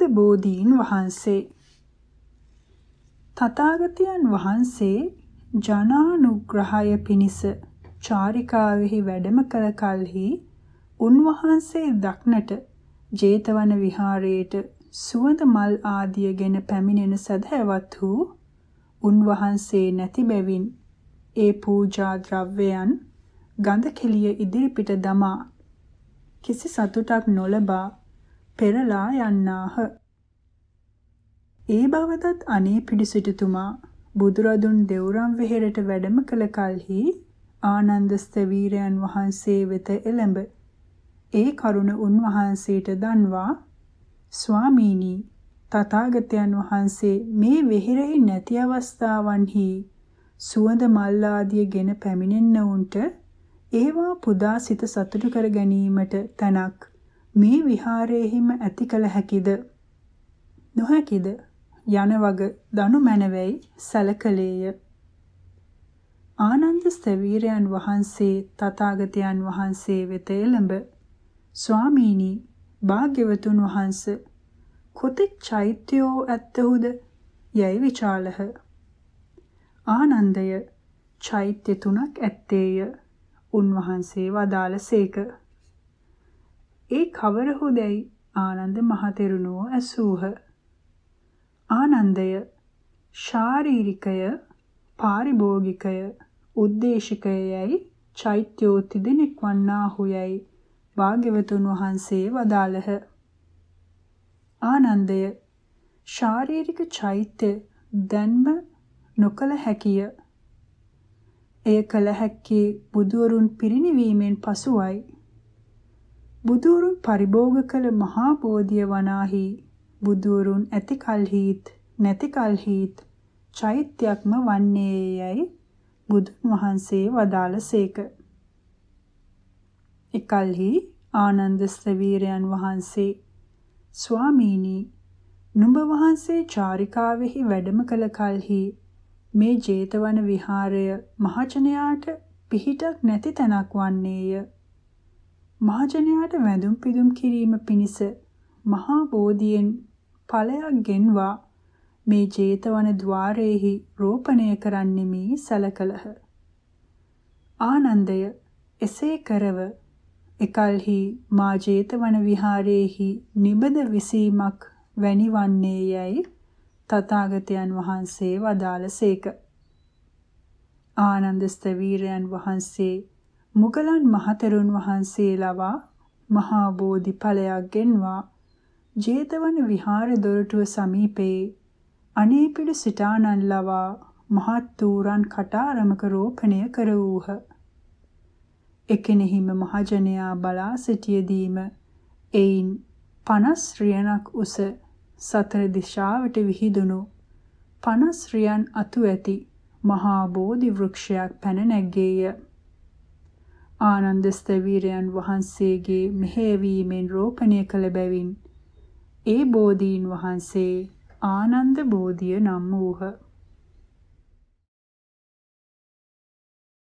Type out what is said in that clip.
සම්බුද්ධ බෝධීන් වහන්සේ තථාගතයන් වහන්සේ ජනානුග්‍රහය පිණිස චාරිකාවෙහි වැඩම කළ කලෙහි උන්වහන්සේ දක්නට ජේතවන විහාරයේට සුවඳ මල් ආදියගෙන පැමිණෙන සදහැවත් වූ උන්වහන්සේ නැති බැවින් ඒ පූජා ද්‍රව්‍යයන් ගඳ කෙලිය ඉදිරිපිට දමා කිසි සතුටක් නොලබා පෙරලා යන්නාහ. ඒ බවදත් අනේ පිඩිසිටුතුමා බුදුරදුන් දෙවුරම් වෙහෙරට වැඩම කළ කලෙහි ආනන්ද ස්තවීරයන් වහන්සේ වෙත එළඹ ඒ කරුණ උන්වහන්සේට දන්වා ස්වාමීනි තථාගතයන් වහන්සේ මේ වෙහෙරෙහි නැති අවස්ථාවන්හි සුවඳ මල් ආදියගෙන පැමිණෙන්නවුන්ට ඒවා පුදා සිත සතුටු කර ගැනීමට තනක් මේ විහාරයේහිම ඇති කළ හැකිද නොහැකිද යන වග දනු මැනවැයි සැලකලේය ආනන්ද ස්තවීරයන් වහන්සේ තථාගතයන් වහන්සේ වෙත එළඹ ස්වාමීනි භාග්‍යවතුන් වහන්ස කොතෙක් චෛත්‍යෝ ඇත්තහුද යයි විචාලහ ආනන්දය චෛත්‍ය තුනක් ඇත්තේය උන්වහන්සේ වදාළ සේක ඒ කවර හුදැයි ආනන්ද මහතෙරුණෝ ඇසූහ. ආනන්දය ශාරීරිකය පාරිභෝගිකය උද්දේශිකය යැයි චෛත්‍යෝති දිනෙක් වන්නාහු යැයි භාග්‍යවතුන් වහන්සේ වදාළහ. ආනන්දය ශාරීරික චෛත්‍ය දැන්ම නොකල හැකිය. එය කල හැක්කේ බුදුවරුන් පිරිණිවීමෙන් පසුවයි. බුදුරුන් පරිභෝග කළ මහා බෝධිය වනාහි බුදුරුන් ඇති කල්හිත් නැති කල්හිත් චෛත්‍යක්ම වන්නේයයි බුදුන් වහන්සේ වදාළසේක. එකල්හි ආනන්ද ස්තවීරයන් වහන්සේ ස්වාමීනි නුඹ වහන්සේ චාරිකාවෙහි වැඩම කළ කලෙහි මේ 제තවන විහාරය මහජනයාට පිහිටක් නැති තැනක් වන්නේය මහජනයාට වැඳුම් පිදුම් කිරීම පිණිස මහා බෝධියෙන් ඵලයක් ගෙන්වා මේ 제තවන ద్వාරයේහි රෝපණය කරන්නෙමි සලකලහ. ආනන්දය එසේ කරව එකල්හි මා 제තවන විහාරයේහි නිබද විසීමක් වැනිවන්නේ යයි තථාගතයන් වහන්සේ වදාළසේක ආනන්ද ස්තවීරයන් වහන්සේ මුගලන් මහතෙරුන් වහන්සේලවා මහා බෝධි ඵලයක් ගෙන්වා ජේතවන විහාර දොරටුව සමීපයේ අනේපිඩු සිටානන් ලවා මහත් වූරන් කටාරමක රෝපණය කර වූහ. එකෙනෙහිම මහජනයා බලා සිටියදීම එයින් පනස් රියනක් උස සතර දිශාවට විහිදුණු පනස් රියන් අතු ඇති මහා බෝධි වෘක්ෂයක් පැන නැග්ගේය. ආනන්ද ස්තවීරයන් වහන්සේගේ මෙහෙවීමෙන් රෝපණය කළ බැවින් ඒ බෝධීන් වහන්සේ ආනන්ද බෝධිය නම් වූහ.